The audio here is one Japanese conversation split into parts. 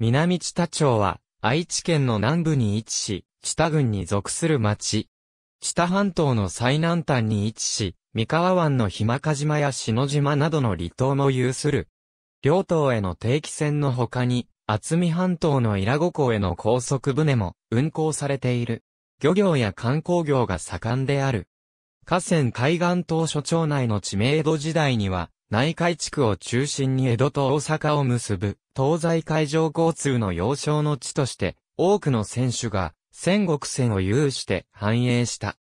南知多町は、愛知県の南部に位置し、知多郡に属する町。知多半島の最南端に位置し、三河湾の日間賀島や篠島などの離島も有する。両島への定期船の他に、厚見半島の伊良湖港への高速船も運航されている。漁業や観光業が盛んである。河川海岸島所町内の地名江戸時代には、内海地区を中心に江戸と大阪を結ぶ東西海上交通の要衝の地として、多くの選手が、戦国戦を有して繁栄した。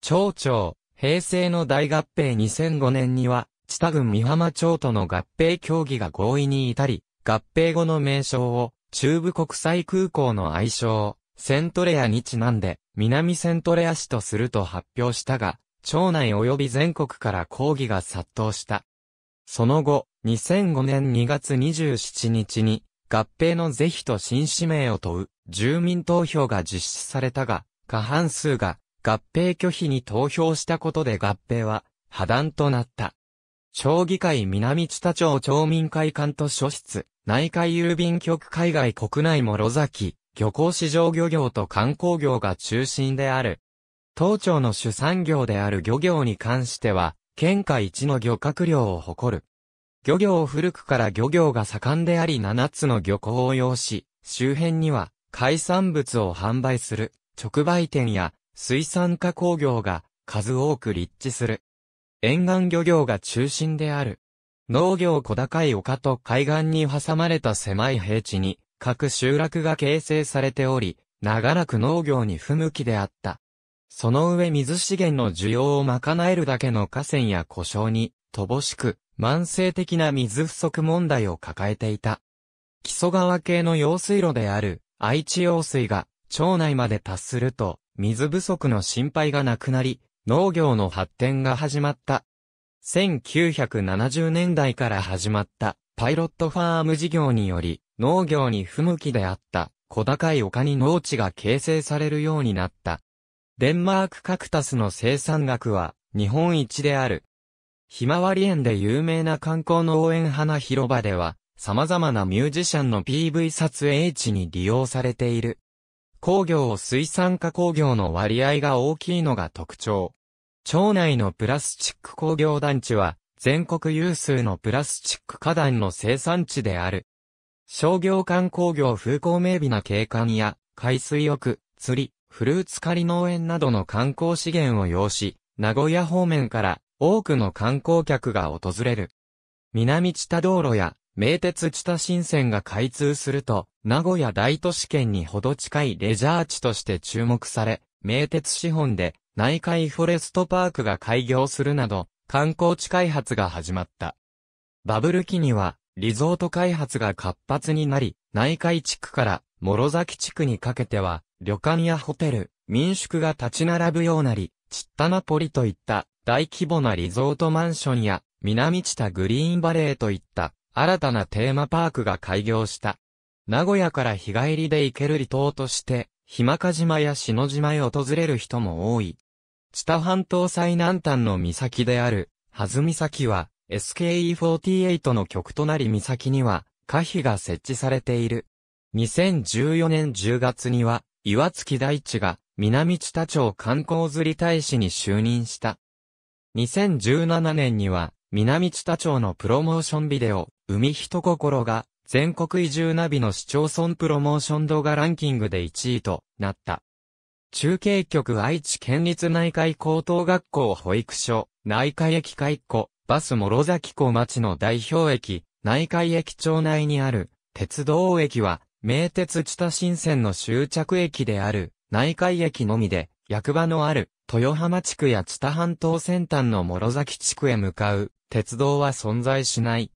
町長、平成の大合併2005年には、知多郡美浜町との合併協議が合意に至り、合併後の名称を、中部国際空港の愛称、セントレアにちなんで、南セントレア市とすると発表したが、町内及び全国から抗議が殺到した。その後、2005年2月27日に合併の是非と新氏名を問う住民投票が実施されたが、過半数が合併拒否に投票したことで合併は破談となった。町議会南知多町町民会館と書室、内海郵便局海外国内もろ崎、漁港市場漁業と観光業が中心である。当町の主産業である漁業に関しては、県下一の漁獲量を誇る。漁業古くから漁業が盛んであり7つの漁港を要し、周辺には海産物を販売する直売店や水産加工業が数多く立地する。沿岸漁業が中心である。農業小高い丘と海岸に挟まれた狭い平地に各集落が形成されており、長らく農業に不向きであった。その上水資源の需要を賄えるだけの河川や故障に乏しく、慢性的な水不足問題を抱えていた。木曽川系の用水路である愛知用水が町内まで達すると水不足の心配がなくなり農業の発展が始まった。1970年代から始まったパイロットファーム事業により農業に不向きであった小高い丘に農地が形成されるようになった。デンマークカクタスの生産額は日本一であるひまわり園で有名な観光農園花広場では、様々なミュージシャンの PV 撮影地に利用されている。工業を水産加工業の割合が大きいのが特徴。町内のプラスチック工業団地は、全国有数のプラスチック花壇の生産地である。商業観光業風光明媚な景観や、海水浴、釣り、フルーツ狩り農園などの観光資源を要し、名古屋方面から多くの観光客が訪れる。南知多道路や名鉄知多新線が開通すると、名古屋大都市圏にほど近いレジャー地として注目され、名鉄資本で内海フォレストパークが開業するなど、観光地開発が始まった。バブル期には、リゾート開発が活発になり、内海地区から諸崎地区にかけては、旅館やホテル、民宿が立ち並ぶようなり、チッタナポリといった大規模なリゾートマンションや、南知多グリーンバレーといった、新たなテーマパークが開業した。名古屋から日帰りで行ける離島として、日間賀島や篠島へ訪れる人も多い。知多半島最南端の岬である、はず岬は、SKE48 の曲となり岬には、可碑が設置されている。2014年10月には、岩月大地が、南知多町観光釣り大使に就任した。2017年には、南知多町のプロモーションビデオ、海人心が、全国移住ナビの市町村プロモーション動画ランキングで1位となった。中継局愛知県立内海高等学校保育所、内海駅開庫、バス諸崎港町の代表駅、内海駅町内にある、鉄道駅は、名鉄知多新線の終着駅である、内海駅のみで、役場のある、豊浜地区や知多半島先端の諸崎地区へ向かう鉄道は存在しない。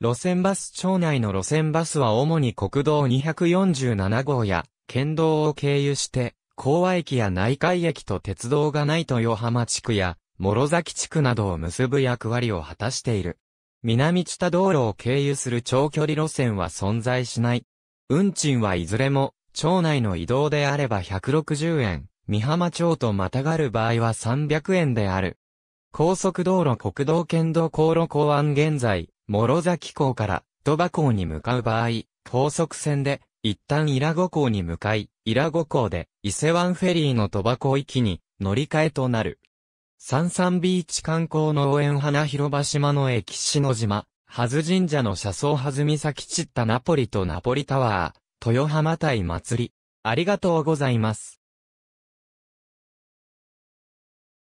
路線バス町内の路線バスは主に国道247号や県道を経由して、港和駅や内海駅と鉄道がない豊浜地区や諸崎地区などを結ぶ役割を果たしている。南知多道路を経由する長距離路線は存在しない。運賃はいずれも、町内の移動であれば160円、三浜町とまたがる場合は300円である。高速道路国道県道航路港湾現在、諸崎港から戸場港に向かう場合、高速船で、一旦伊良湖港に向かい、伊良湖港で伊勢湾フェリーの戸場港行きに乗り換えとなる。サンサンビーチ観光農園花広場島の駅篠島、はず神社の車窓はずみ先きったナポリとナポリタワー、豊浜対祭り。ありがとうございます。